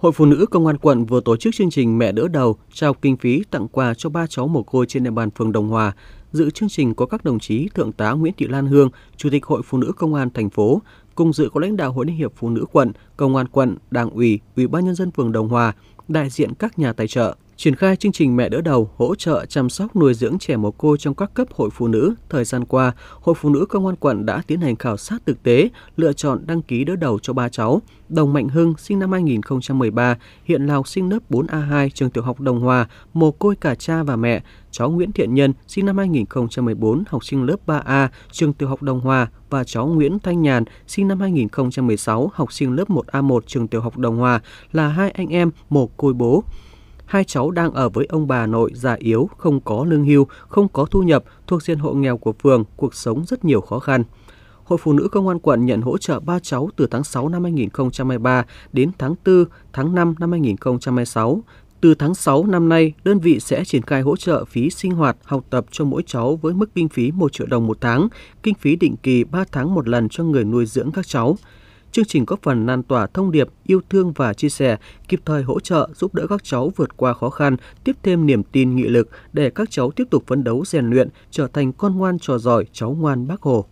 Hội Phụ nữ Công an quận vừa tổ chức chương trình Mẹ đỡ đầu trao kinh phí tặng quà cho ba cháu mồ côi trên địa bàn phường Đồng Hòa. Dự chương trình có các đồng chí Thượng tá Nguyễn Thị Lan Hương, Chủ tịch Hội Phụ nữ Công an thành phố, cùng dự có lãnh đạo Hội Liên hiệp Phụ nữ quận, Công an quận, Đảng ủy, Ủy ban nhân dân phường Đồng Hòa, đại diện các nhà tài trợ, triển khai chương trình mẹ đỡ đầu hỗ trợ chăm sóc nuôi dưỡng trẻ mồ côi trong các cấp hội phụ nữ. Thời gian qua, Hội phụ nữ công an quận đã tiến hành khảo sát thực tế, lựa chọn đăng ký đỡ đầu cho ba cháu. Đồng Mạnh Hưng sinh năm 2013, hiện là học sinh lớp 4A2 trường tiểu học Đồng Hòa, mồ côi cả cha và mẹ. Cháu Nguyễn Thiện Nhân sinh năm 2014, học sinh lớp 3A trường tiểu học Đồng Hòa và cháu Nguyễn Thanh Nhàn sinh năm 2016, học sinh lớp 1A1 trường tiểu học Đồng Hòa là hai anh em mồ côi bố. Hai cháu đang ở với ông bà nội già yếu, không có lương hưu, không có thu nhập, thuộc diện hộ nghèo của phường, cuộc sống rất nhiều khó khăn. Hội Phụ nữ Công an quận nhận hỗ trợ ba cháu từ tháng 6 năm 2023 đến tháng 4, tháng 5 năm 2026. Từ tháng 6 năm nay, đơn vị sẽ triển khai hỗ trợ phí sinh hoạt, học tập cho mỗi cháu với mức kinh phí 1 triệu đồng một tháng, kinh phí định kỳ 3 tháng một lần cho người nuôi dưỡng các cháu. Chương trình góp phần lan tỏa thông điệp yêu thương và chia sẻ, kịp thời hỗ trợ giúp đỡ các cháu vượt qua khó khăn, tiếp thêm niềm tin nghị lực để các cháu tiếp tục phấn đấu rèn luyện, trở thành con ngoan trò giỏi, cháu ngoan bác Hồ.